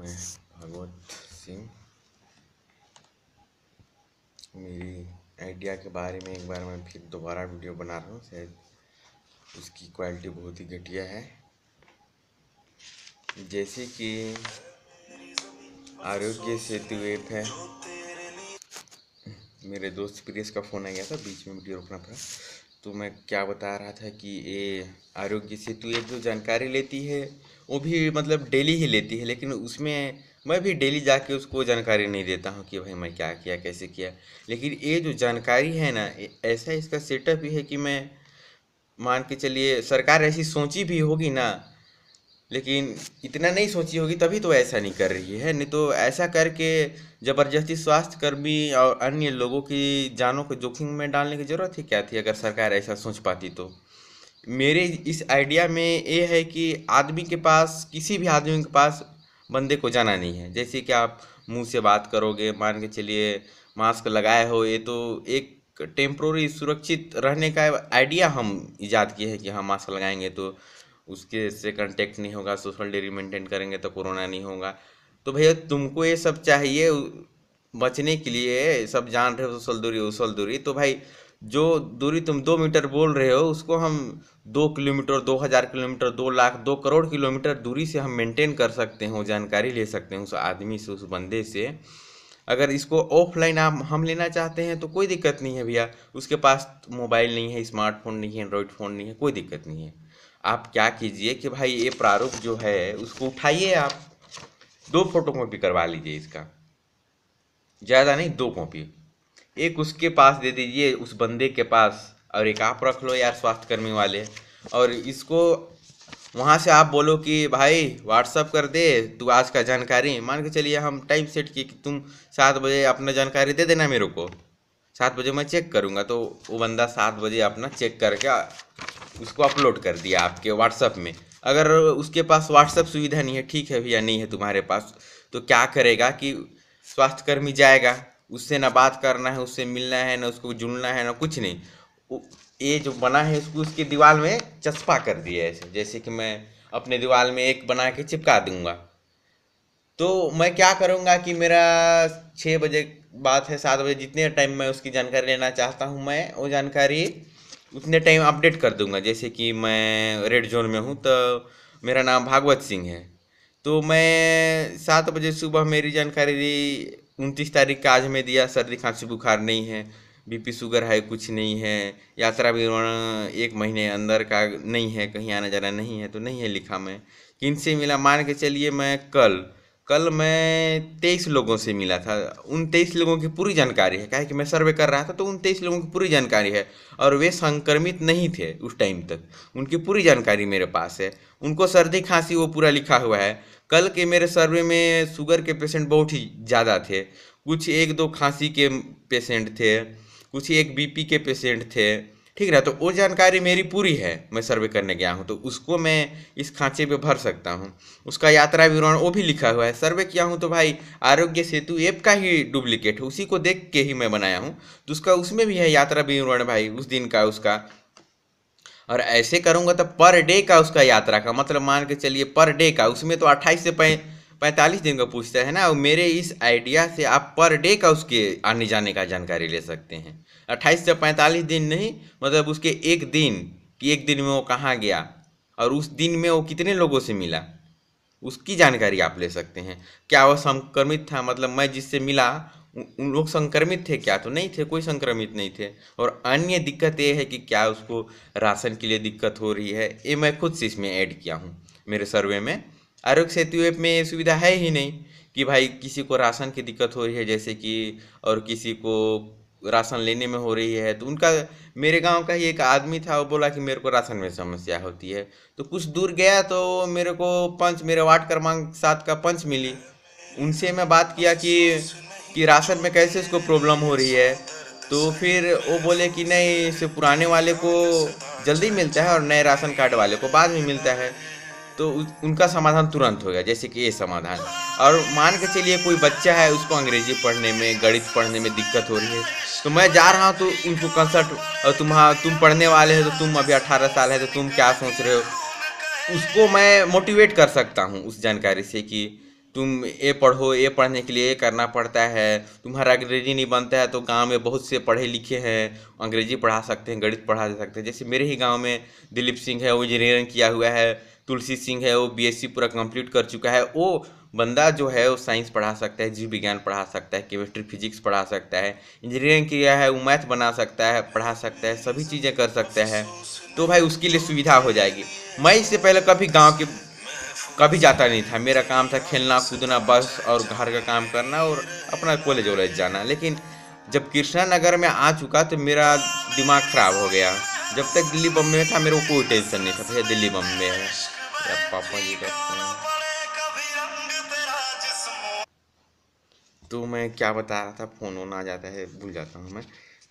मैं भगवत सिंह मेरी आइडिया के बारे में एक बार मैं फिर दोबारा वीडियो बना रहा हूँ शायद उसकी क्वालिटी बहुत ही घटिया है जैसे कि आरोग्य सेतु ऐप है मेरे दोस्त प्रियस का फ़ोन आ गया था बीच में वीडियो रोकना पड़ा तो मैं क्या बता रहा था कि ये आरोग्य सेतु ये जो जानकारी लेती है वो भी मतलब डेली ही लेती है लेकिन उसमें मैं भी डेली जाके उसको जानकारी नहीं देता हूँ कि भाई मैं क्या किया कैसे किया लेकिन ये जो जानकारी है ना ऐसा इसका सेटअप ही है कि मैं मान के चलिए सरकार ऐसी सोची भी होगी ना लेकिन इतना नहीं सोची होगी तभी तो ऐसा नहीं कर रही है नहीं तो ऐसा करके ज़बरदस्ती स्वास्थ्यकर्मी और अन्य लोगों की जानों को जोखिम में डालने की ज़रूरत ही क्या थी अगर सरकार ऐसा सोच पाती तो मेरे इस आइडिया में ये है कि आदमी के पास किसी भी आदमी के पास बंदे को जाना नहीं है जैसे कि आप मुंह से बात करोगे मान के चलिए मास्क लगाए हो ये तो एक टेम्प्रोरी सुरक्षित रहने का आइडिया हम ईजाद किए हैं कि हम मास्क लगाएंगे तो उसके से कांटेक्ट नहीं होगा सोशल डेरी मेंटेन करेंगे तो कोरोना नहीं होगा तो भैया तुमको ये सब चाहिए बचने के लिए सब जान रहे हो सोशल दूरी उशल दूरी तो भाई जो दूरी तुम दो मीटर बोल रहे हो उसको हम दो किलोमीटर दो हज़ार किलोमीटर दो लाख दो करोड़ किलोमीटर दूरी से हम मेंटेन कर सकते हैं जानकारी ले सकते हैं उस आदमी से उस बंदे से अगर इसको ऑफलाइन आप हम लेना चाहते हैं तो कोई दिक्कत नहीं है भैया उसके पास मोबाइल नहीं है स्मार्टफोन नहीं है एंड्रॉयड फ़ोन नहीं है कोई दिक्कत नहीं है आप क्या कीजिए कि भाई ये प्रारूप जो है उसको उठाइए आप दो फोटो कॉपी करवा लीजिए इसका ज़्यादा नहीं दो कॉपी एक उसके पास दे दीजिए उस बंदे के पास और एक आप रख लो यार स्वास्थ्यकर्मी वाले और इसको वहाँ से आप बोलो कि भाई व्हाट्सअप कर दे तू आज का जानकारी मान के चलिए हम टाइम सेट किए कि तुम सात बजे अपना जानकारी दे देना मेरे को सात बजे मैं चेक करूँगा तो वो बंदा सात बजे अपना चेक करके उसको अपलोड कर दिया आपके व्हाट्सअप में अगर उसके पास व्हाट्सअप सुविधा नहीं है ठीक है भैया नहीं है तुम्हारे पास तो क्या करेगा कि स्वास्थ्यकर्मी जाएगा उससे ना बात करना है उससे मिलना है ना उसको जुड़ना है ना कुछ नहीं ये जो बना है उसको उसकी दीवार में चस्पा कर दिया ऐसे जैसे कि मैं अपने दीवार में एक बना के चिपका दूंगा तो मैं क्या करूँगा कि मेरा छः बजे बात है सात बजे जितने टाइम मैं उसकी जानकारी लेना चाहता हूँ मैं वो जानकारी उतने टाइम अपडेट कर दूंगा जैसे कि मैं रेड जोन में हूँ तो मेरा नाम भागवत सिंह है तो मैं सात बजे सुबह मेरी जानकारी उनतीस तारीख का आज मैं दिया सर्दी खांसी बुखार नहीं है बीपी शुगर है कुछ नहीं है यात्रा विवरण एक महीने अंदर का नहीं है कहीं आना जाना नहीं है तो नहीं है लिखा मैं किन से मिला मान के चलिए मैं कल कल मैं तेईस लोगों से मिला था उन तेईस लोगों की पूरी जानकारी है क्या कि मैं सर्वे कर रहा था तो उन तेईस लोगों की पूरी जानकारी है और वे संक्रमित नहीं थे उस टाइम तक उनकी पूरी जानकारी मेरे पास है उनको सर्दी खांसी वो पूरा लिखा हुआ है कल के मेरे सर्वे में शुगर के पेशेंट बहुत ही ज़्यादा थे कुछ एक दो खांसी के पेशेंट थे कुछ एक बीपी के पेशेंट थे ठीक ना तो वो जानकारी मेरी पूरी है मैं सर्वे करने गया हूँ तो उसको मैं इस खांचे पे भर सकता हूँ उसका यात्रा विवरण वो भी लिखा हुआ है सर्वे किया हूँ तो भाई आरोग्य सेतु ऐप का ही डुप्लीकेट है उसी को देख के ही मैं बनाया हूँ तो उसका उसमें भी है यात्रा विवरण भाई उस दिन का उसका और ऐसे करूँगा तो पर डे का उसका यात्रा का मतलब मान के चलिए पर डे का उसमें तो अट्ठाईस से पैं पैंतालीस दिन का पूछता है ना और मेरे इस आइडिया से आप पर डे का उसके आने जाने का जानकारी ले सकते हैं अट्ठाईस से पैंतालीस दिन नहीं मतलब उसके एक दिन कि एक दिन में वो कहाँ गया और उस दिन में वो कितने लोगों से मिला उसकी जानकारी आप ले सकते हैं क्या वह संक्रमित था मतलब मैं जिससे मिला उन लोग संक्रमित थे क्या तो नहीं थे कोई संक्रमित नहीं थे और अन्य दिक्कत ये है कि क्या उसको राशन के लिए दिक्कत हो रही है ये मैं खुद से इसमें ऐड किया हूँ मेरे सर्वे में आरोग्य सेतु ऐप में सुविधा है ही नहीं कि भाई किसी को राशन की दिक्कत हो रही है जैसे कि और किसी को राशन लेने में हो रही है तो उनका मेरे गांव का ही एक आदमी था वो बोला कि मेरे को राशन में समस्या होती है तो कुछ दूर गया तो मेरे को पंच मेरे वार्ड क्रमांक सात का पंच मिली उनसे मैं बात किया कि कि राशन में कैसे उसको प्रॉब्लम हो रही है तो फिर वो बोले कि नहीं इसे पुराने वाले को जल्दी मिलता है और नए राशन कार्ड वाले को बाद में मिलता है तो उनका समाधान तुरंत हो गया जैसे कि ये समाधान और मान के चलिए कोई बच्चा है उसको अंग्रेजी पढ़ने में गणित पढ़ने में दिक्कत हो रही है तो मैं जा रहा हूँ तो उनको कंसल्ट और तुम हाँ, तुम पढ़ने वाले हो तो तुम अभी अठारह साल है तो तुम क्या सोच रहे हो उसको मैं मोटिवेट कर सकता हूँ उस जानकारी से कि तुम ये पढ़ो ये पढ़ने के लिए ये करना पड़ता है तुम्हारा अंग्रेजी नहीं बनता है तो गांव में बहुत से पढ़े लिखे हैं अंग्रेजी पढ़ा सकते हैं गणित पढ़ा सकते हैं जैसे मेरे ही गांव में दिलीप सिंह है वो इंजीनियरिंग किया हुआ है तुलसी सिंह है वो बीएससी पूरा कंप्लीट कर चुका है वो बंदा जो है वो साइंस पढ़ा सकता है जीव विज्ञान पढ़ा सकता है केमिस्ट्री फिजिक्स पढ़ा सकता है इंजीनियरिंग किया है वो मैथ बना सकता है पढ़ा सकता है सभी चीज़ें कर सकता है तो भाई उसके लिए सुविधा हो जाएगी मैं इससे पहले कभी गाँव के कभी जाता नहीं था मेरा काम था खेलना कूदना बस और घर का काम करना और अपना कॉलेज वॉलेज जाना लेकिन जब कृष्णा नगर में आ चुका तो मेरा दिमाग खराब हो गया जब तक दिल्ली बम्बे में था मेरे को कोई टेंशन नहीं था भैया दिल्ली बम्बे है पापा जी करते हैं तो मैं क्या बता रहा था फ़ोन ओन आ जाता है भूल जाता हूँ मैं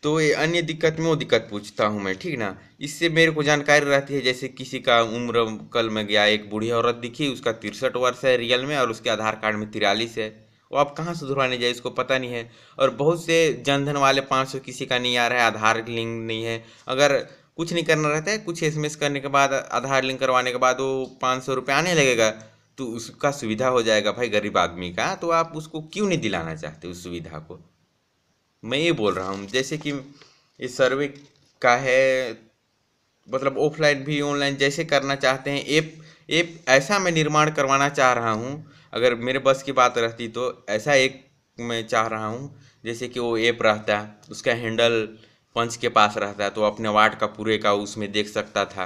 तो ये अन्य दिक्कत में वो दिक्कत पूछता हूँ मैं ठीक ना इससे मेरे को जानकारी रहती है जैसे किसी का उम्र कल में गया एक बूढ़ी औरत दिखी उसका तिरसठ वर्ष है रियल में और उसके आधार कार्ड में तिरालीस है वो आप कहाँ से सुधरवाने जाए इसको पता नहीं है और बहुत से जनधन वाले पाँच सौ किसी का नहीं आ रहा है आधार लिंक नहीं है अगर कुछ नहीं करना रहता है कुछ एस करने के बाद आधार लिंक करवाने के बाद वो पाँच सौ रुपये आने लगेगा तो उसका सुविधा हो जाएगा भाई गरीब आदमी का तो आप उसको क्यों नहीं दिलाना चाहते उस सुविधा को मैं ये बोल रहा हूँ जैसे कि इस सर्वे का है मतलब ऑफलाइन भी ऑनलाइन जैसे करना चाहते हैं ऐप ऐप ऐसा मैं निर्माण करवाना चाह रहा हूँ अगर मेरे बस की बात रहती तो ऐसा एक मैं चाह रहा हूँ जैसे कि वो ऐप रहता उसका हैंडल पंच के पास रहता है तो अपने वार्ड का पूरे का उसमें देख सकता था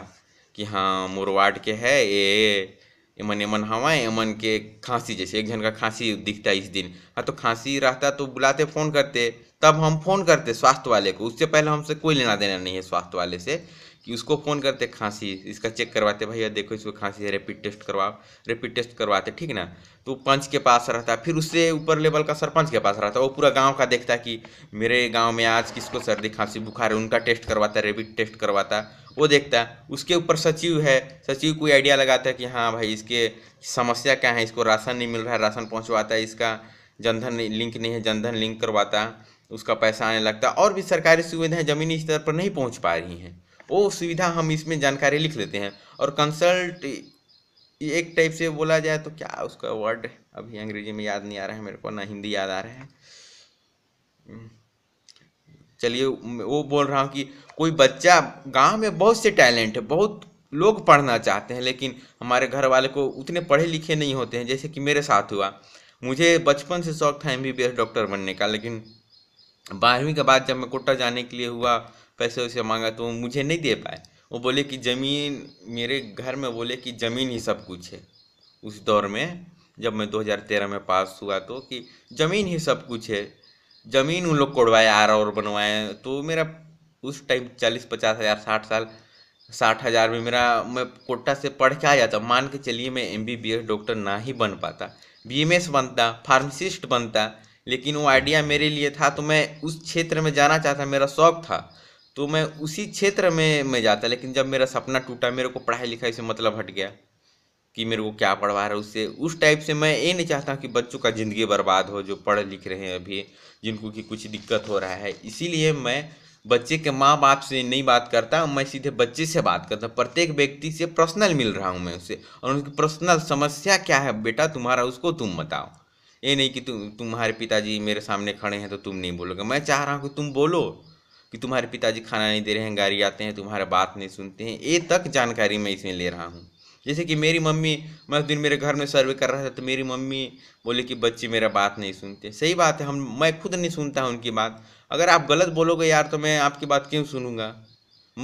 कि हाँ मोर वार्ड के है ये एमन एमन हवा हाँ, एमन के खांसी जैसे एक जन का खांसी दिखता है इस दिन हाँ तो खांसी रहता तो बुलाते फ़ोन करते तब हम फ़ोन करते स्वास्थ्य वाले को उससे पहले हमसे कोई लेना देना नहीं है स्वास्थ्य वाले से कि उसको फ़ोन करते खांसी इसका चेक करवाते भैया देखो इसको खांसी है रेपिड टेस्ट करवाओ रेपिड टेस्ट करवाते ठीक ना तो पंच के पास रहता है फिर उससे ऊपर लेवल का सरपंच के पास रहता वो पूरा गांव का देखता है कि मेरे गांव में आज किसको सर्दी खांसी बुखार है उनका टेस्ट करवाता है रेपिड टेस्ट करवाता वो देखता है उसके ऊपर सचिव है सचिव कोई आइडिया लगाता है कि हाँ भाई इसके समस्या क्या है इसको राशन नहीं मिल रहा है राशन पहुँचवाता है इसका जनधन लिंक नहीं है जनधन लिंक करवाता है उसका पैसा आने लगता है और भी सरकारी सुविधाएं ज़मीनी स्तर पर नहीं पहुंच पा रही हैं वो सुविधा हम इसमें जानकारी लिख लेते हैं और कंसल्ट एक टाइप से बोला जाए तो क्या उसका वर्ड अभी अंग्रेजी में याद नहीं आ रहा है मेरे को ना हिंदी याद आ रहा है हम्म। चलिए वो बोल रहा हूँ कि कोई बच्चा गांव में बहुत से टैलेंट है बहुत लोग पढ़ना चाहते हैं लेकिन हमारे घर वाले को उतने पढ़े लिखे नहीं होते हैं जैसे कि मेरे साथ हुआ मुझे बचपन से शौक था एम डॉक्टर बनने का लेकिन बारहवीं के बाद जब मैं कोटा जाने के लिए हुआ पैसे वैसे मांगा तो मुझे नहीं दे पाए वो बोले कि ज़मीन मेरे घर में बोले कि ज़मीन ही सब कुछ है उस दौर में जब मैं 2013 में पास हुआ तो कि ज़मीन ही सब कुछ है ज़मीन उन लोग कोड़वाए आ रहा और बनवाए तो मेरा उस टाइम चालीस पचास हज़ार साठ साल साठ हज़ार में मेरा मैं कोटा से पढ़ के आ जाता मान के चलिए मैं M B B S doctor ना ही बन पाता बी एम एस बनता फार्मासिस्ट बनता लेकिन वो आइडिया मेरे लिए था तो मैं उस क्षेत्र में जाना चाहता मेरा शौक था तो मैं उसी क्षेत्र में मैं जाता लेकिन जब मेरा सपना टूटा मेरे को पढ़ाई लिखाई से मतलब हट गया कि मेरे को क्या पढ़वा रहा है उससे उस टाइप से मैं ये नहीं चाहता कि बच्चों का ज़िंदगी बर्बाद हो जो पढ़ लिख रहे हैं अभी जिनको कि कुछ दिक्कत हो रहा है इसीलिए मैं बच्चे के माँ बाप से नहीं बात करता मैं सीधे बच्चे से बात करता प्रत्येक व्यक्ति से पर्सनल मिल रहा हूँ मैं उससे और उनकी पर्सनल समस्या क्या है बेटा तुम्हारा उसको तुम बताओ ये नहीं कि तु, तुम्हारे पिताजी मेरे सामने खड़े हैं तो तुम नहीं बोलोगे मैं चाह रहा हूँ कि तुम बोलो कि तुम्हारे पिताजी खाना नहीं दे रहे हैं गाड़ी आते हैं तुम्हारा बात नहीं सुनते हैं ये तक जानकारी मैं इसमें ले रहा हूँ जैसे कि मेरी मम्मी मैं उस दिन मेरे घर में सर्वे कर रहा था तो मेरी मम्मी बोली कि बच्चे मेरा बात नहीं सुनते सही बात है हम मैं खुद नहीं सुनता हूँ उनकी बात अगर आप गलत बोलोगे यार तो मैं आपकी बात क्यों सुनूंगा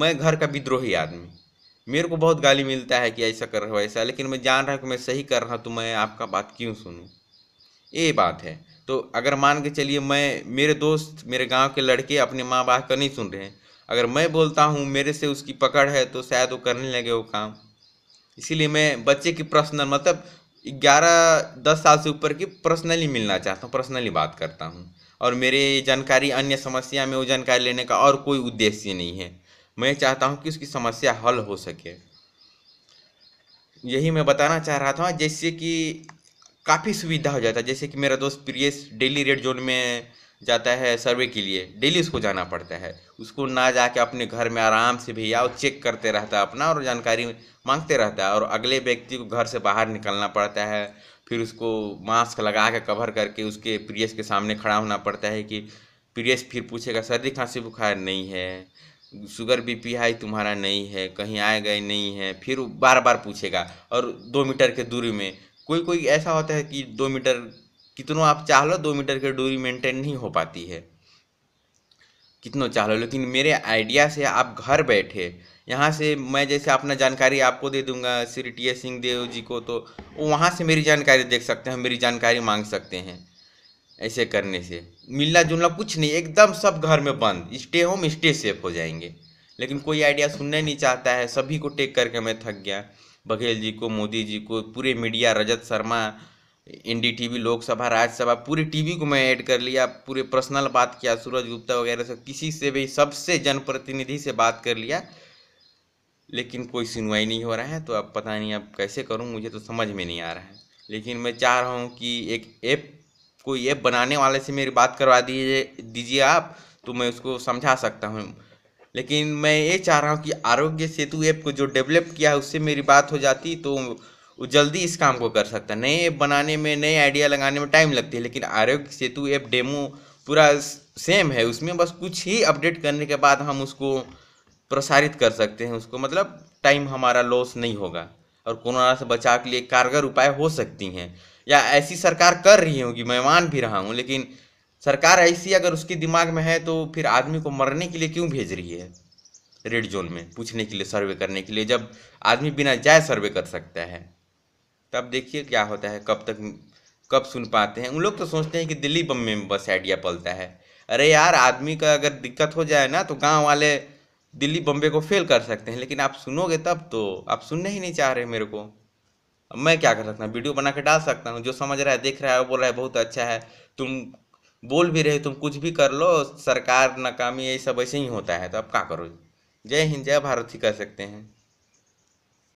मैं घर का विद्रोही आदमी मेरे को बहुत गाली मिलता है कि ऐसा कर रहा हो ऐसा लेकिन मैं जान रहा हूँ कि मैं सही कर रहा हूँ तो मैं आपका बात क्यों सुनूँ ये बात है तो अगर मान के चलिए मैं मेरे दोस्त मेरे गांव के लड़के अपने माँ बाप का नहीं सुन रहे हैं अगर मैं बोलता हूँ मेरे से उसकी पकड़ है तो शायद वो करने लगे वो काम इसीलिए मैं बच्चे की पर्सनल मतलब ग्यारह दस साल से ऊपर की पर्सनली मिलना चाहता हूँ पर्सनली बात करता हूँ और मेरे जानकारी अन्य समस्या में वो जानकारी लेने का और कोई उद्देश्य नहीं है मैं चाहता हूँ कि उसकी समस्या हल हो सके यही मैं बताना चाह रहा था जैसे कि काफ़ी सुविधा हो जाता है जैसे कि मेरा दोस्त प्रियस डेली रेड जोन में जाता है सर्वे के लिए डेली उसको जाना पड़ता है उसको ना जाके अपने घर में आराम से भैया और चेक करते रहता है अपना और जानकारी मांगते रहता है और अगले व्यक्ति को घर से बाहर निकलना पड़ता है फिर उसको मास्क लगा के कवर करके उसके प्रियस के सामने खड़ा होना पड़ता है कि प्रियस फिर पूछेगा सर्दी खांसी बुखार नहीं है शुगर बी पी हाई तुम्हारा नहीं है कहीं आए गए नहीं है फिर बार बार पूछेगा और दो मीटर के दूरी में कोई कोई ऐसा होता है कि दो मीटर कितनों आप चाह लो दो मीटर की दूरी मेंटेन नहीं हो पाती है कितनों चाह लो लेकिन मेरे आइडिया से आप घर बैठे यहाँ से मैं जैसे अपना जानकारी आपको दे दूंगा श्री टी एस सिंह देव जी को तो वहाँ से मेरी जानकारी देख सकते हैं मेरी जानकारी मांग सकते हैं ऐसे करने से मिलना जुलना कुछ नहीं एकदम सब घर में बंद स्टे होम स्टे सेफ हो जाएंगे लेकिन कोई आइडिया सुनना नहीं चाहता है सभी को टेक करके मैं थक गया बघेल जी को मोदी जी को पूरे मीडिया रजत शर्मा एनडीटीवी लोकसभा राज्यसभा पूरी टीवी को मैं ऐड कर लिया पूरे पर्सनल बात किया सूरज गुप्ता वगैरह से किसी से भी सबसे जनप्रतिनिधि से बात कर लिया लेकिन कोई सुनवाई नहीं हो रहा है तो अब पता नहीं अब कैसे करूं मुझे तो समझ में नहीं आ रहा है लेकिन मैं चाह रहा हूं कि एक ऐप कोई ऐप बनाने वाले से मेरी बात करवा दीजिए दीजिए आप तो मैं उसको समझा सकता हूँ लेकिन मैं ये चाह रहा हूँ कि आरोग्य सेतु ऐप को जो डेवलप किया है उससे मेरी बात हो जाती तो वो जल्दी इस काम को कर सकता है नए ऐप बनाने में नए आइडिया लगाने में टाइम लगती है लेकिन आरोग्य सेतु ऐप डेमो पूरा सेम है उसमें बस कुछ ही अपडेट करने के बाद हम उसको प्रसारित कर सकते हैं उसको मतलब टाइम हमारा लॉस नहीं होगा और कोरोना से बचाव के लिए कारगर उपाय हो सकती हैं या ऐसी सरकार कर रही होगी मैं मान भी रहा हूँ लेकिन सरकार ऐसी अगर उसके दिमाग में है तो फिर आदमी को मरने के लिए क्यों भेज रही है रेड जोन में पूछने के लिए सर्वे करने के लिए जब आदमी बिना जाए सर्वे कर सकता है तब देखिए क्या होता है कब तक कब सुन पाते हैं उन लोग तो सोचते हैं कि दिल्ली बम में बस आइडिया पलता है अरे यार आदमी का अगर दिक्कत हो जाए ना तो गांव वाले दिल्ली बम्बे को फेल कर सकते हैं लेकिन आप सुनोगे तब तो आप सुनने ही नहीं चाह रहे मेरे को अब मैं क्या कर सकता हूँ वीडियो बना के डाल सकता हूँ जो समझ रहा है देख रहा है वो बोल रहा है बहुत अच्छा है तुम बोल भी रहे तुम कुछ भी कर लो सरकार नाकामी ये सब ऐसे ही होता है तो अब क्या करो जय हिंद जय भारत ही कह सकते हैं